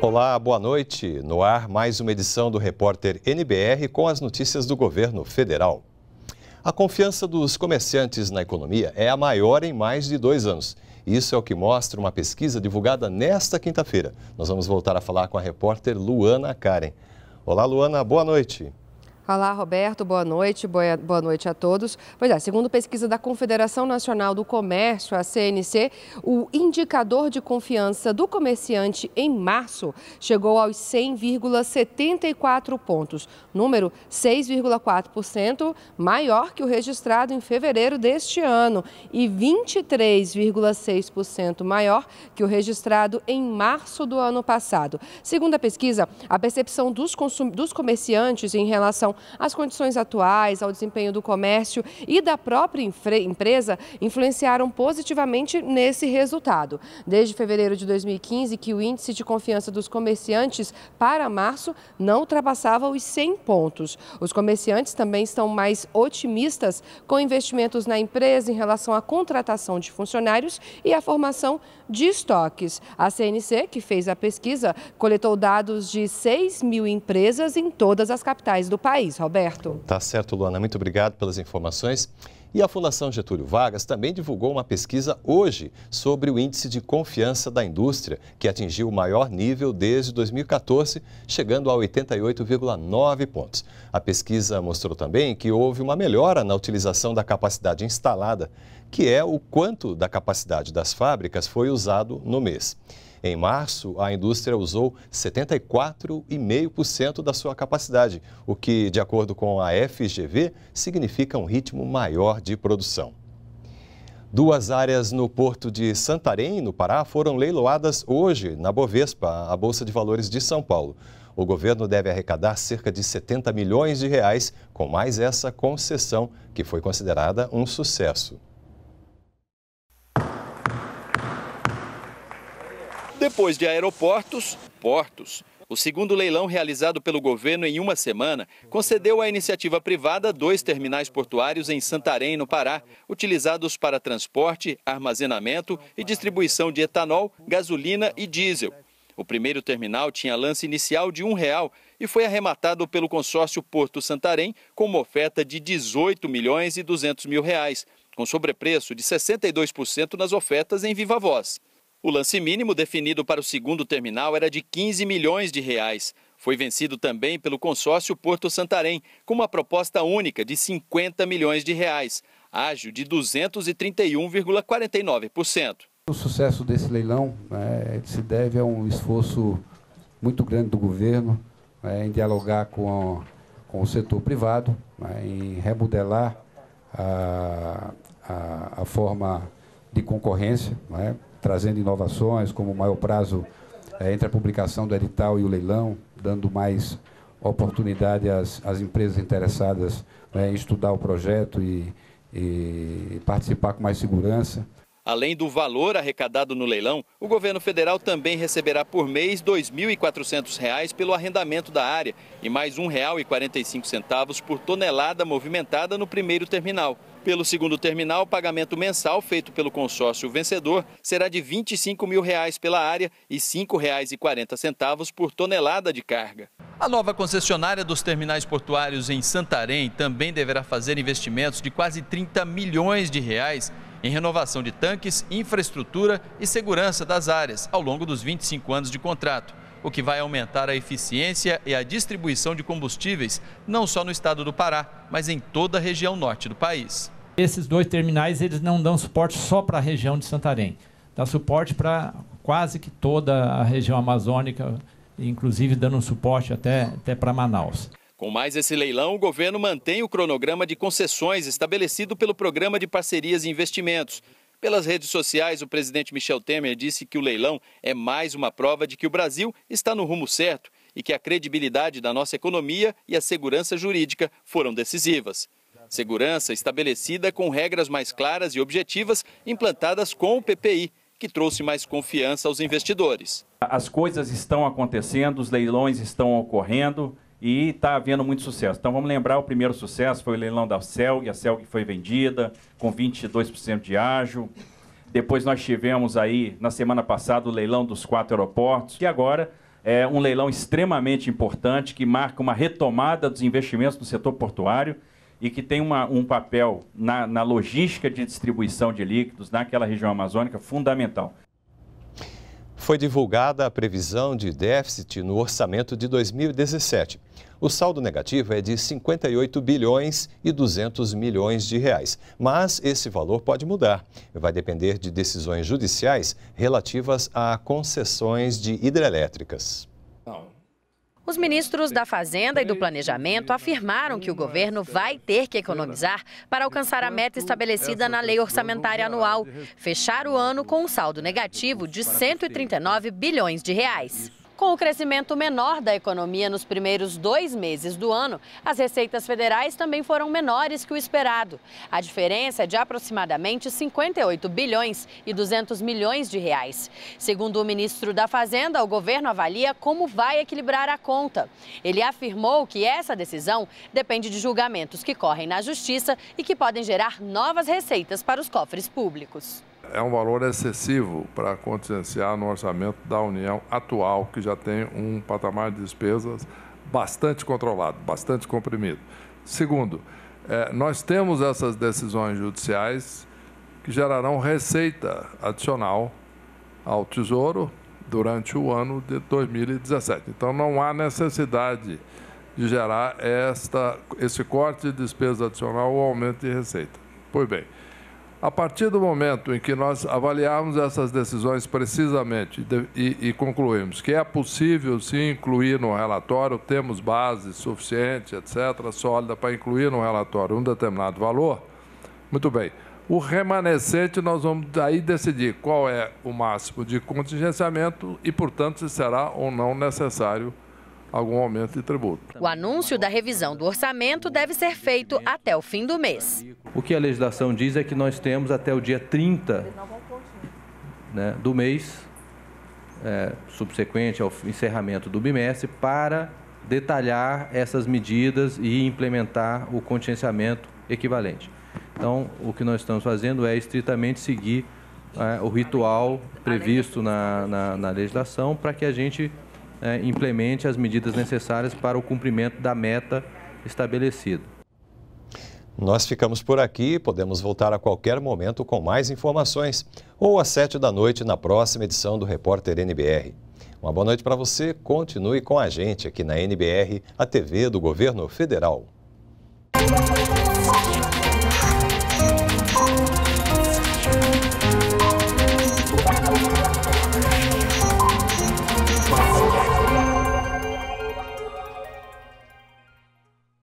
Olá, boa noite. No ar, mais uma edição do Repórter NBR com as notícias do governo federal. A confiança dos comerciantes na economia é a maior em mais de dois anos. Isso é o que mostra uma pesquisa divulgada nesta quinta-feira. Nós vamos voltar a falar com a repórter Luana Karen. Olá, Luana, boa noite. Olá, Roberto. Boa noite. Boa, noite a todos. Pois é, segundo pesquisa da Confederação Nacional do Comércio, a CNC, o indicador de confiança do comerciante em março chegou aos 100,74 pontos, número 6,4% maior que o registrado em fevereiro deste ano e 23,6% maior que o registrado em março do ano passado. Segundo a pesquisa, a percepção dos, dos comerciantes em relação as condições atuais, ao desempenho do comércio e da própria empresa influenciaram positivamente nesse resultado. Desde fevereiro de 2015, que o índice de confiança dos comerciantes para março não ultrapassava os 100 pontos. Os comerciantes também estão mais otimistas com investimentos na empresa em relação à contratação de funcionários e à formação de estoques. A CNC, que fez a pesquisa, coletou dados de 6 mil empresas em todas as capitais do país país, Roberto. Tá certo, Luana. Muito obrigado pelas informações. E a Fundação Getúlio Vargas também divulgou uma pesquisa hoje sobre o índice de confiança da indústria, que atingiu o maior nível desde 2014, chegando a 88,9 pontos. A pesquisa mostrou também que houve uma melhora na utilização da capacidade instalada, que é o quanto da capacidade das fábricas foi usado no mês. Em março, a indústria usou 74,5% da sua capacidade, o que, de acordo com a FGV, significa um ritmo maior de produção. Duas áreas no porto de Santarém, no Pará, foram leiloadas hoje na Bovespa, a Bolsa de Valores de São Paulo. O governo deve arrecadar cerca de 70 milhões de reais com mais essa concessão, que foi considerada um sucesso. Depois de aeroportos, portos. O segundo leilão realizado pelo governo em uma semana concedeu à iniciativa privada dois terminais portuários em Santarém, no Pará, utilizados para transporte, armazenamento e distribuição de etanol, gasolina e diesel. O primeiro terminal tinha lance inicial de um real e foi arrematado pelo consórcio Porto Santarém com uma oferta de 18 milhões e 200 mil reais, com sobrepreço de 62% nas ofertas em viva voz. O lance mínimo definido para o segundo terminal era de 15 milhões de reais. Foi vencido também pelo consórcio Porto Santarém, com uma proposta única de 50 milhões de reais, ágio de 231,49%. O sucesso desse leilão né, se deve a um esforço muito grande do governo né, em dialogar com, a, com o setor privado, né, em remodelar a, a, a forma de concorrência, é? trazendo inovações, como o maior prazo é, entre a publicação do edital e o leilão, dando mais oportunidade às, às empresas interessadas é? em estudar o projeto e, e participar com mais segurança. Além do valor arrecadado no leilão, o governo federal também receberá por mês R$ 2.400 pelo arrendamento da área e mais R$ 1,45 por tonelada movimentada no primeiro terminal. Pelo segundo terminal, o pagamento mensal feito pelo consórcio vencedor será de R$ 25 mil reais pela área e R$ 5,40 por tonelada de carga. A nova concessionária dos terminais portuários em Santarém também deverá fazer investimentos de quase 30 milhões de reais em renovação de tanques, infraestrutura e segurança das áreas ao longo dos 25 anos de contrato o que vai aumentar a eficiência e a distribuição de combustíveis, não só no estado do Pará, mas em toda a região norte do país. Esses dois terminais eles não dão suporte só para a região de Santarém, dá suporte para quase que toda a região amazônica, inclusive dando suporte até, até para Manaus. Com mais esse leilão, o governo mantém o cronograma de concessões estabelecido pelo Programa de Parcerias e Investimentos, pelas redes sociais, o presidente Michel Temer disse que o leilão é mais uma prova de que o Brasil está no rumo certo e que a credibilidade da nossa economia e a segurança jurídica foram decisivas. Segurança estabelecida com regras mais claras e objetivas implantadas com o PPI, que trouxe mais confiança aos investidores. As coisas estão acontecendo, os leilões estão ocorrendo e está havendo muito sucesso. Então vamos lembrar o primeiro sucesso foi o leilão da Celg, a Celg foi vendida com 22% de ágio. Depois nós tivemos aí na semana passada o leilão dos quatro aeroportos e agora é um leilão extremamente importante que marca uma retomada dos investimentos no setor portuário e que tem uma, um papel na, na logística de distribuição de líquidos naquela região amazônica fundamental foi divulgada a previsão de déficit no orçamento de 2017. O saldo negativo é de 58 bilhões e 200 milhões de reais, mas esse valor pode mudar. Vai depender de decisões judiciais relativas a concessões de hidrelétricas. Os ministros da Fazenda e do Planejamento afirmaram que o governo vai ter que economizar para alcançar a meta estabelecida na lei orçamentária anual, fechar o ano com um saldo negativo de 139 bilhões de reais. Com o crescimento menor da economia nos primeiros dois meses do ano, as receitas federais também foram menores que o esperado. A diferença é de aproximadamente 58 bilhões e 200 milhões de reais. Segundo o ministro da Fazenda, o governo avalia como vai equilibrar a conta. Ele afirmou que essa decisão depende de julgamentos que correm na justiça e que podem gerar novas receitas para os cofres públicos é um valor excessivo para contingenciar no orçamento da União atual, que já tem um patamar de despesas bastante controlado, bastante comprimido. Segundo, é, nós temos essas decisões judiciais que gerarão receita adicional ao Tesouro durante o ano de 2017. Então, não há necessidade de gerar esta, esse corte de despesa adicional ou aumento de receita. Pois bem, a partir do momento em que nós avaliarmos essas decisões precisamente e, e concluímos que é possível se incluir no relatório, temos base suficiente, etc., sólida para incluir no relatório um determinado valor, muito bem. O remanescente nós vamos daí decidir qual é o máximo de contingenciamento e, portanto, se será ou não necessário algum aumento de tributo. O anúncio da revisão do orçamento deve ser feito até o fim do mês. O que a legislação diz é que nós temos até o dia 30 né, do mês é, subsequente ao encerramento do bimestre para detalhar essas medidas e implementar o contingenciamento equivalente. Então, o que nós estamos fazendo é estritamente seguir é, o ritual previsto na, na, na legislação para que a gente é, implemente as medidas necessárias para o cumprimento da meta estabelecida. Nós ficamos por aqui, podemos voltar a qualquer momento com mais informações ou às sete da noite na próxima edição do Repórter NBR. Uma boa noite para você, continue com a gente aqui na NBR, a TV do Governo Federal.